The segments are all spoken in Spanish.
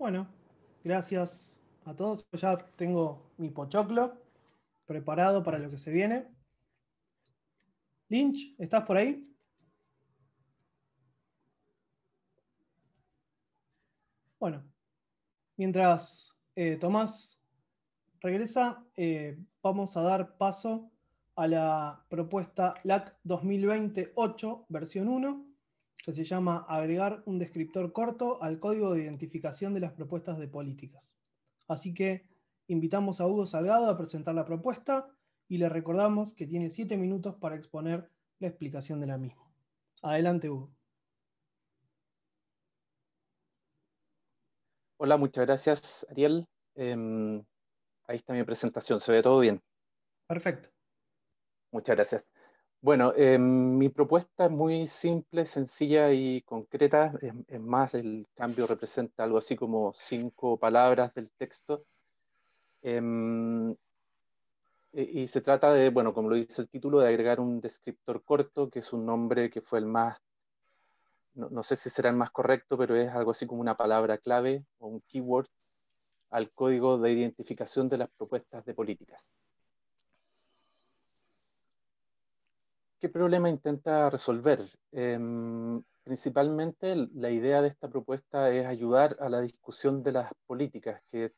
Bueno, gracias a todos. Ya tengo mi pochoclo preparado para lo que se viene. Lynch, ¿estás por ahí? Bueno, mientras eh, Tomás regresa, eh, vamos a dar paso a la propuesta LAC 2028, versión 1 que se llama Agregar un descriptor corto al código de identificación de las propuestas de políticas. Así que invitamos a Hugo Salgado a presentar la propuesta y le recordamos que tiene siete minutos para exponer la explicación de la misma. Adelante, Hugo. Hola, muchas gracias, Ariel. Em, ahí está mi presentación, ¿se ve todo bien? Perfecto. Muchas gracias. Bueno, em, mi propuesta es muy simple, sencilla y concreta. Es, más, el cambio representa algo así como cinco palabras del texto. Em, y se trata de, bueno, como lo dice el título, de agregar un descriptor corto, que es un nombre que fue el más, no sé si será el más correcto, pero es algo así como una palabra clave o un keyword al código de identificación de las propuestas de políticas. ¿Qué problema intenta resolver? Em, principalmente la idea de esta propuesta es ayudar a la discusión de las políticas, que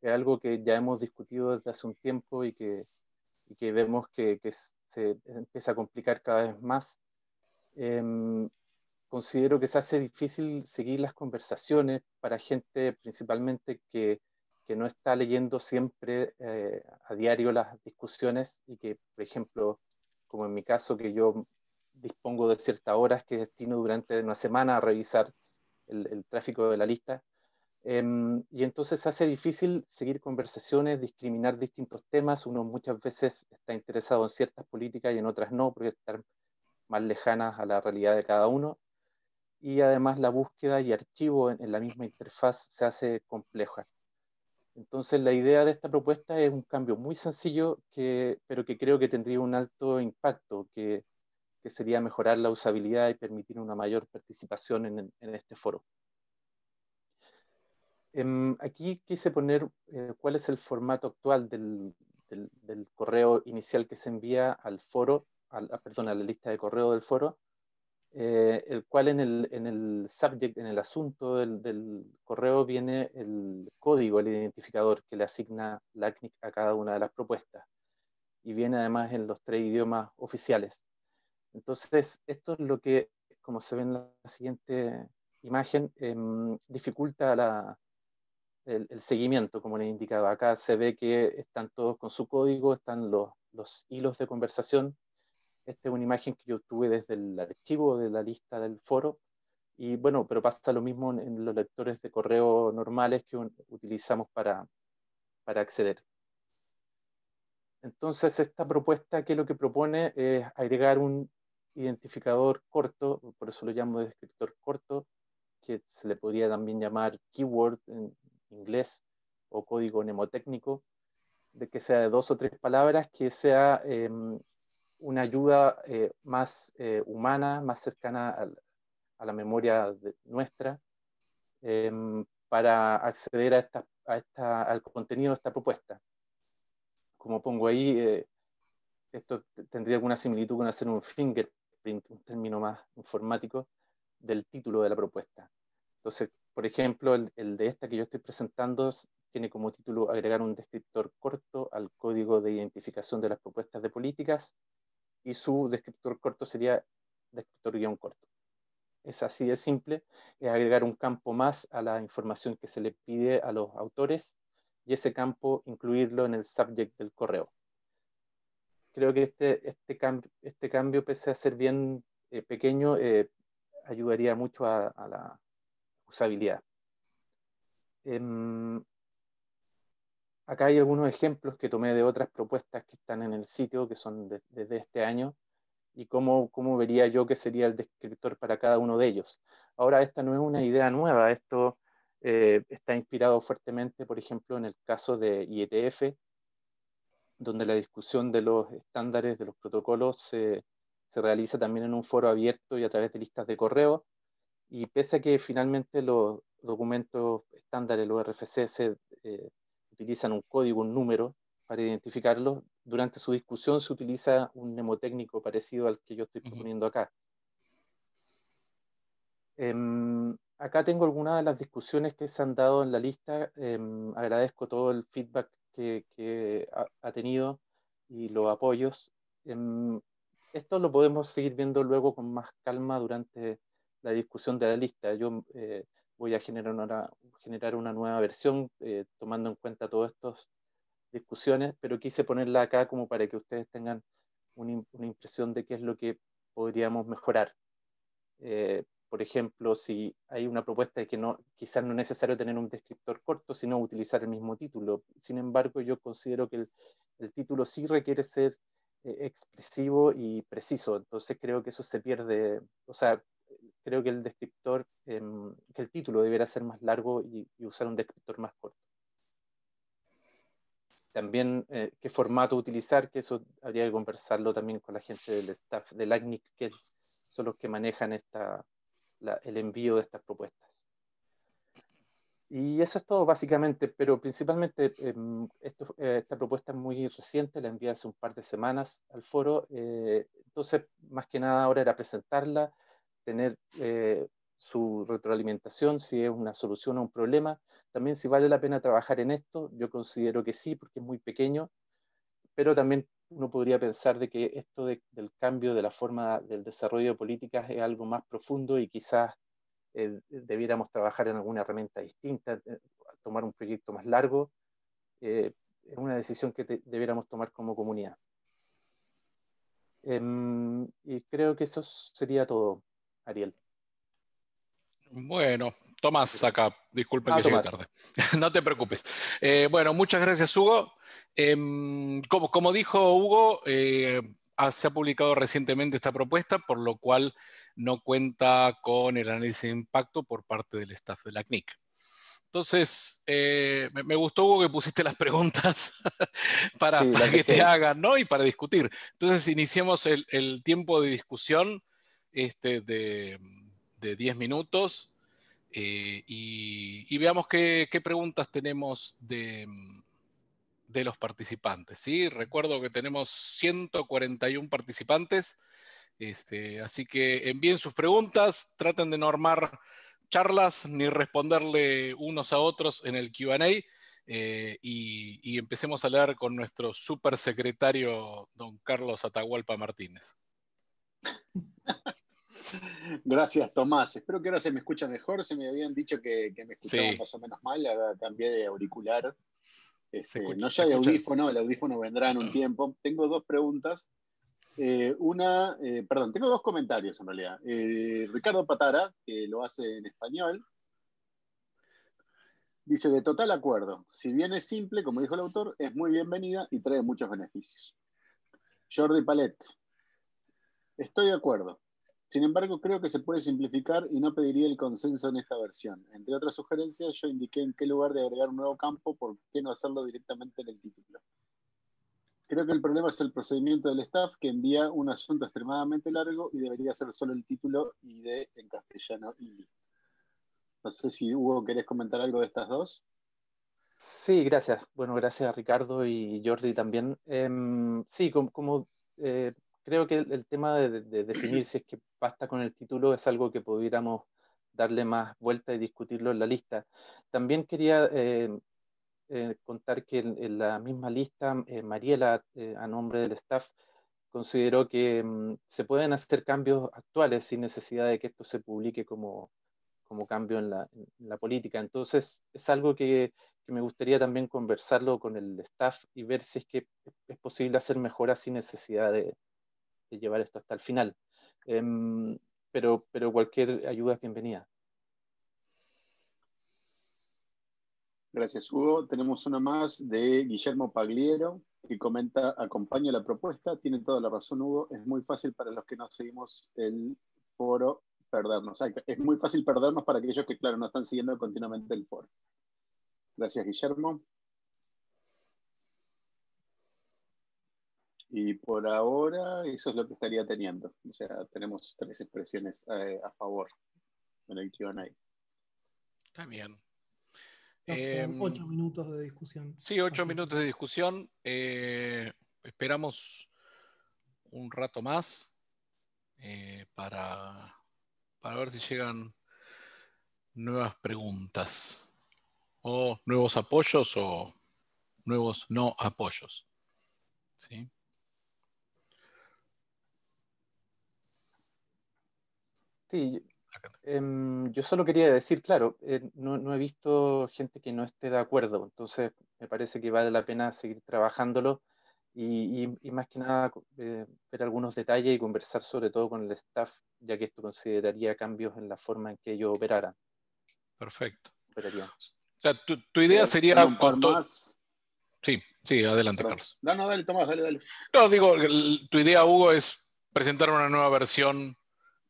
es algo que ya hemos discutido desde hace un tiempo y que, vemos que, se empieza a complicar cada vez más. Em, considero que se hace difícil seguir las conversaciones para gente principalmente que, no está leyendo siempre eh, a diario las discusiones y que, por ejemplo, como en mi caso, que yo dispongo de ciertas horas que destino durante una semana a revisar el, tráfico de la lista. Em, y entonces hace difícil seguir conversaciones, discriminar distintos temas. Uno muchas veces está interesado en ciertas políticas y en otras no, porque están más lejanas a la realidad de cada uno. Y además la búsqueda y archivo en la misma interfaz se hace compleja. Entonces, la idea de esta propuesta es un cambio muy sencillo, pero que creo que tendría un alto impacto, que, sería mejorar la usabilidad y permitir una mayor participación en, este foro. Em, aquí quise poner eh, cuál es el formato actual del, correo inicial que se envía al foro, ah, perdón, a la lista de correo del foro, eh, el cual en el, en el subject, en el asunto del, correo viene el código, el identificador que le asigna la a cada una de las propuestas. Y viene además en los tres idiomas oficiales. Entonces, esto es lo que, como se ve en la siguiente imagen, em, dificulta el, seguimiento, como les indicaba. Acá se ve que están todos con su código, están los, los hilos de conversación esta es una imagen que yo tuve desde el archivo de la lista del foro. Y bueno, pero pasa lo mismo en los lectores de correo normales que utilizamos para, para acceder. Entonces, esta propuesta que lo que propone es agregar un identificador corto, por eso lo llamo descriptor corto, que se le podría también llamar keyword en inglés o código mnemotécnico, de que sea de dos o tres palabras, que sea em, una ayuda eh, más eh, humana, más cercana a, la memoria nuestra, em, para acceder a al contenido de esta propuesta. Como pongo ahí, eh, esto tendría alguna similitud con hacer un fingerprint, un término más informático, del título de la propuesta. Entonces, por ejemplo, el, el de esta que yo estoy presentando tiene como título agregar un descriptor corto al código de identificación de las propuestas de políticas y su descriptor corto sería descriptor guión corto. Es así de simple, es agregar un campo más a la información que se le pide a los autores y ese campo incluirlo en el subject del correo. Creo que este, este, este cambio, pese a ser bien eh, pequeño, eh, ayudaría mucho a, la usabilidad. Em, Acá hay algunos ejemplos que tomé de otras propuestas que están en el sitio, que son desde este año, y cómo, cómo vería yo que sería el descriptor para cada uno de ellos. Ahora, esta no es una idea nueva, esto eh, está inspirado fuertemente, por ejemplo, en el caso de IETF, donde la discusión de los estándares, de los protocolos, se realiza también en un foro abierto y a través de listas de correo. Y pese a que finalmente los documentos estándares, los RFC, se eh, utilizan un código, un número, para identificarlos. Durante su discusión se utiliza un mnemotécnico parecido al que yo estoy proponiendo acá. Em, acá tengo algunas de las discusiones que se han dado en la lista. Em, agradezco todo el feedback que, ha, tenido y los apoyos. Em, esto lo podemos seguir viendo luego con más calma durante la discusión de la lista. Yo eh, voy a generar una, generar una nueva versión eh, tomando en cuenta todas estas discusiones, pero quise ponerla acá como para que ustedes tengan una, impresión de qué es lo que podríamos mejorar. Eh, por ejemplo, si hay una propuesta de que no, quizás no es necesario tener un descriptor corto, sino utilizar el mismo título. Sin embargo, yo considero que el, título sí requiere ser eh, expresivo y preciso, entonces creo que eso se pierde, o sea, creo que el descriptor, em, que el título debiera ser más largo y, usar un descriptor más corto. También eh, qué formato utilizar, que eso habría que conversarlo también con la gente del staff del ACNIC, que son los que manejan esta, el envío de estas propuestas. Y eso es todo básicamente, pero principalmente em, eh, esta propuesta es muy reciente, la envié hace un par de semanas al foro, eh, entonces más que nada ahora era presentarla, tener eh, su retroalimentación, si es una solución a un problema. También si vale la pena trabajar en esto, yo considero que sí, porque es muy pequeño, pero también uno podría pensar de que esto del cambio de la forma del desarrollo de políticas es algo más profundo y quizás eh, debiéramos trabajar en alguna herramienta distinta, eh, tomar un proyecto más largo. es una decisión que debiéramos tomar como comunidad. Em, y creo que eso sería todo. Ariel. Bueno, Tomás acá, disculpen ah, que tarde. no te preocupes. Eh, bueno, muchas gracias, Hugo. Em, como, como, dijo Hugo, eh, se ha publicado recientemente esta propuesta, por lo cual no cuenta con el análisis de impacto por parte del staff de la CNIC. Entonces, eh, me, gustó, Hugo, que pusiste las preguntas para, que, te hagan, ¿no? Y para discutir. Entonces, iniciemos el tiempo de discusión este, de, 10 mm, minutos eh, y, veamos qué, preguntas tenemos mm, de, los participantes. ¿sí? Recuerdo que tenemos 141 participantes, este, así que envíen sus preguntas, traten de no armar charlas ni responderle unos a otros en el QA. Eh, y, empecemos a hablar con nuestro supersecretario, don Carlos Atahualpa Martínez. Gracias, Tomás. Espero que ahora se me escucha mejor. Se me habían dicho que, me escuchaba más o menos mal. Ahora cambié de auricular. Este, no ya de audífono, el audífono vendrá en un tiempo. Tengo dos preguntas. Eh, una, eh, perdón, tengo dos comentarios en realidad. Eh, Ricardo Patara, que lo hace en español, dice, de total acuerdo, si bien es simple, como dijo el autor, es muy bienvenida y trae muchos beneficios. Jordi Palet, Estoy de acuerdo. Sin embargo, creo que se puede simplificar y no pediría el consenso en esta versión. Entre otras sugerencias, yo indiqué en qué lugar de agregar un nuevo campo, por qué no hacerlo directamente en el título. Creo que el problema es el procedimiento del staff que envía un asunto extremadamente largo y debería ser solo el título y de en castellano No sé si Hugo, ¿querés comentar algo de estas dos? Sí, gracias. Bueno, gracias a Ricardo y Jordi también. Em, sí, como, eh, creo que el, tema de, definir si es que basta con el título es algo que pudiéramos darle más vuelta y discutirlo en la lista. También quería eh, eh, contar que en, la misma lista, eh, Mariela, a nombre del staff, consideró que mm, se pueden hacer cambios actuales sin necesidad de que esto se publique como, como cambio en la, política. Entonces, es algo que, que, me gustaría también conversarlo con el staff y ver si es que es posible hacer mejoras sin necesidad de, llevar esto hasta el final. Em, pero, pero cualquier ayuda es bienvenida. Gracias, Hugo. Tenemos una más de Guillermo Pagliero, que comenta, acompaña la propuesta. Tiene toda la razón, Hugo. Es muy fácil para los que no seguimos el foro perdernos. Es muy fácil perdernos para aquellos que, claro, no están siguiendo continuamente el foro. Gracias, Guillermo. Y por ahora eso es lo que estaría teniendo. O sea, tenemos tres expresiones eh, a favor en el QA. Está bien. Em, ocho minutos de discusión. Sí, ocho minutos de discusión. Eh, esperamos un rato más eh, para, para ver si llegan nuevas preguntas o nuevos apoyos o nuevos no apoyos. ¿Sí? Sí, em, yo solo quería decir, claro, eh, no, no, he visto gente que no esté de acuerdo, entonces me parece que vale la pena seguir trabajándolo y, más que nada eh, ver algunos detalles y conversar sobre todo con el staff, ya que esto consideraría cambios en la forma en que ellos operaran. Perfecto. O sea, tu, idea sería... Sí, sí, adelante, Carlos. No, no, dale, Tomás, dale, dale. No, digo, tu idea, Hugo, es presentar una nueva versión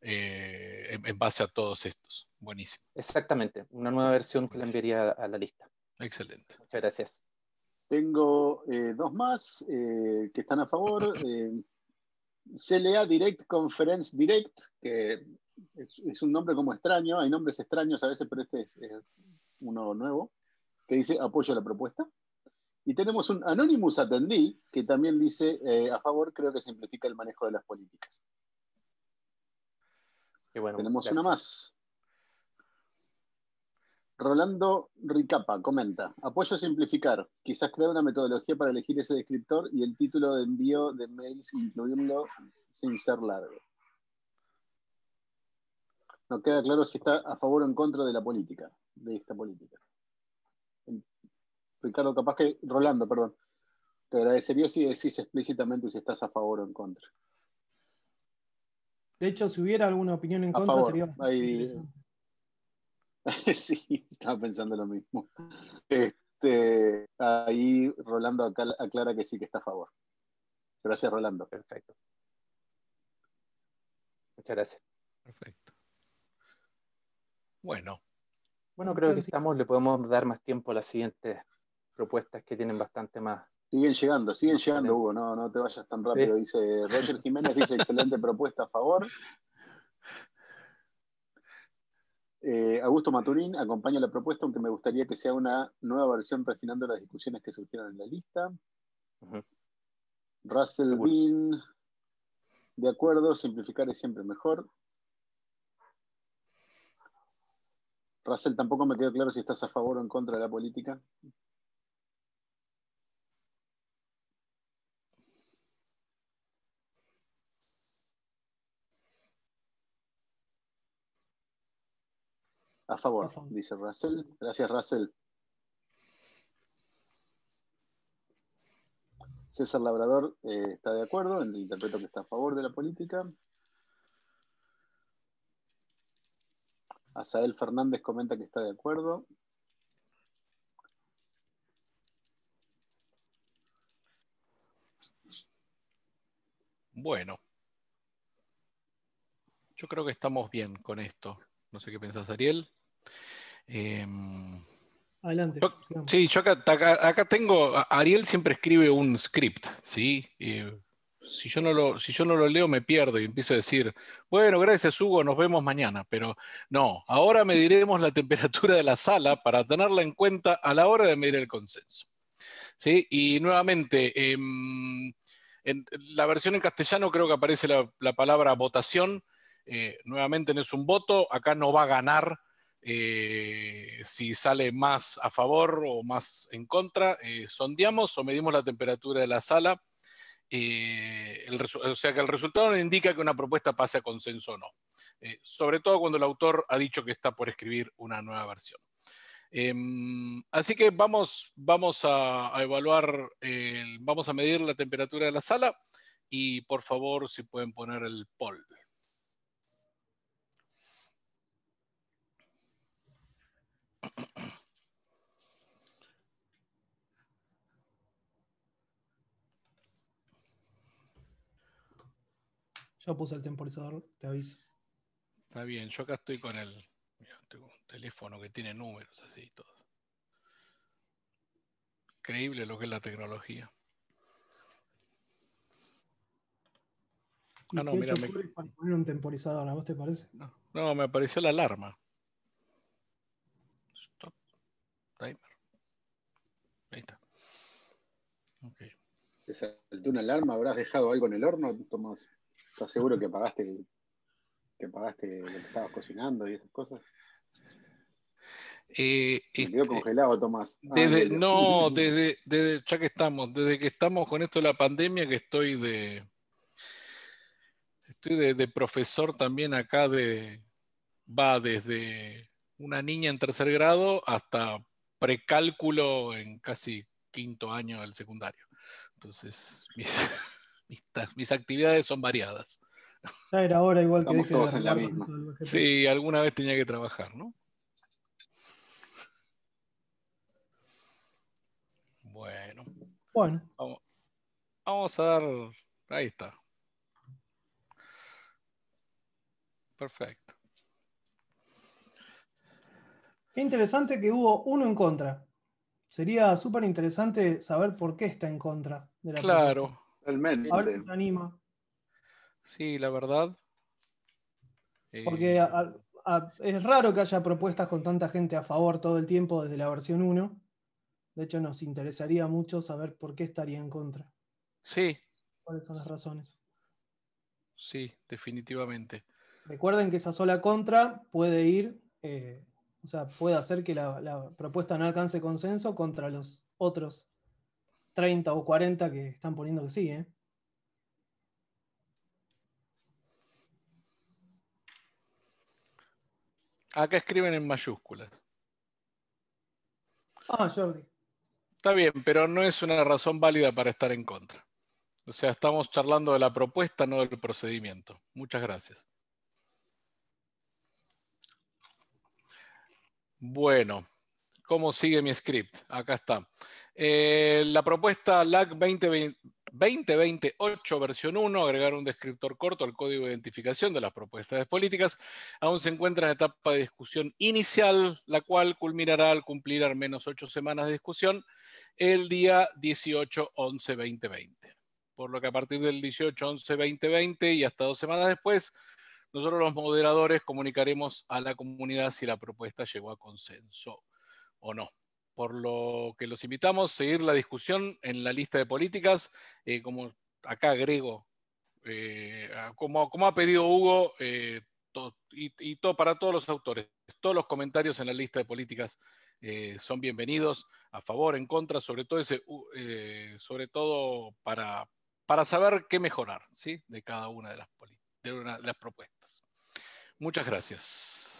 eh, en, base a todos estos. Buenísimo. Exactamente, una nueva versión que le enviaría a, la lista. Excelente. Muchas gracias. Tengo eh, dos más eh, que están a favor. CLA Direct Conference Direct, que es, un nombre como extraño, hay nombres extraños a veces, pero este es, uno nuevo, que dice apoyo a la propuesta. Y tenemos un Anonymous Attendee, que también dice a favor, creo que simplifica el manejo de las políticas. Tenemos una más. Rolando Ricapa comenta, apoyo a simplificar, quizás crear una metodología para elegir ese descriptor y el título de envío de mails, incluirlo sin ser largo. No queda claro si está a favor o en contra de la política, de esta política. Ricardo, capaz que, Rolando, perdón, te agradecería si decís explícitamente si estás a favor o en contra. De hecho, si hubiera alguna opinión en contra, sería. sí, estaba pensando lo mismo. Este, ahí Rolando aclara que sí que está a favor. Gracias, Rolando. Perfecto. Muchas gracias. Perfecto. Bueno. Bueno, creo que estamos, le podemos dar más tiempo a las siguientes propuestas que tienen bastante más Siguen llegando, siguen llegando, Hugo, no, no te vayas tan rápido. Dice Roger Jiménez, dice excelente propuesta a favor. Eh, Augusto Maturín acompaña la propuesta, aunque me gustaría que sea una nueva versión refinando las discusiones que surgieron en la lista. Russell Wynn, de acuerdo, simplificar es siempre mejor. Russell, tampoco me quedó claro si estás a favor o en contra de la política. A favor, dice Russell. Gracias, Russell. César Labrador eh, está de acuerdo, interpreto que está a favor de la política. Asael Fernández comenta que está de acuerdo. Bueno, yo creo que estamos bien con esto. No sé qué pensás, Ariel. Em, Adelante. sí, yo acá, tengo, Ariel siempre escribe un script, ¿sí? Eh, si, yo no lo, si yo no lo leo me pierdo y empiezo a decir, bueno, gracias Hugo, nos vemos mañana, pero no, ahora mediremos la temperatura de la sala para tenerla en cuenta a la hora de medir el consenso. ¿Sí? Y nuevamente, em, en la versión en castellano creo que aparece la, palabra votación, eh, nuevamente no es un voto, acá no va a ganar eh, si sale más a favor o más en contra, eh, sondeamos o medimos la temperatura de la sala. Eh, o sea que el resultado no indica que una propuesta pase a consenso o no, sobre todo cuando el autor ha dicho que está por escribir una nueva versión. Em, así que vamos, a, a, evaluar, vamos a medir la temperatura de la sala y por favor si pueden poner el poll. puse el temporizador, te aviso. Está bien, yo acá estoy con el teléfono que tiene números así y todo. Increíble lo que es la tecnología. Ah, no, mira, me... un temporizador, ¿a te parece? No, no me apareció la alarma. Stop. Timer. Ahí está. Ok. ¿Te saltó una alarma? ¿Habrás dejado algo en el horno, Tomás? ¿Estás seguro que pagaste, que pagaste lo que estabas cocinando y esas cosas? Eh, Se este, congelado, Tomás. Ah, no, desde, ya que estamos, desde que estamos con esto de la pandemia, que estoy de. Estoy de, profesor también acá de. Va desde una niña en tercer grado hasta precálculo en casi quinto año del secundario. Entonces, mis, actividades son variadas. Ya era hora igual que Sí, alguna vez tenía que trabajar, ¿no? Bueno. Bueno. Vamos, a dar. Ahí está. Perfecto. Qué interesante que hubo uno en contra. Sería súper interesante saber por qué está en contra de Claro. A ver si se anima. Sí, la verdad. Porque eh, es raro que haya propuestas con tanta gente a favor todo el tiempo desde la versión 1. De hecho, nos interesaría mucho saber por qué estaría en contra. Sí. ¿Cuáles son las razones? Sí, definitivamente. Recuerden que esa sola contra puede ir, eh, o sea, puede hacer que la, la propuesta no alcance consenso contra los otros 30 o 40 que están poniendo que sí, ¿eh? Acá escriben en mayúsculas. Ah, Jordi. Está bien, pero no es una razón válida para estar en contra. O sea, estamos charlando de la propuesta, no del procedimiento. Muchas gracias. Bueno, ¿cómo sigue mi script? Acá está. Eh, la propuesta LAC 2028 versión 1, agregar un descriptor corto al código de identificación de las propuestas políticas, aún se encuentra en etapa de discusión inicial, la cual culminará al cumplir al menos ocho semanas de discusión el día 18-11-2020. Por lo que a partir del 18-11-2020 y hasta dos semanas después, nosotros los moderadores comunicaremos a la comunidad si la propuesta llegó a consenso o no por lo que los invitamos a seguir la discusión en la lista de políticas, eh, como acá agrego, eh, como, ha pedido Hugo, eh, y, todo para todos los autores, todos los comentarios en la lista de políticas son bienvenidos, a favor, en contra, sobre todo, para, saber qué mejorar ¿sí? de cada una una, de las propuestas. Muchas gracias.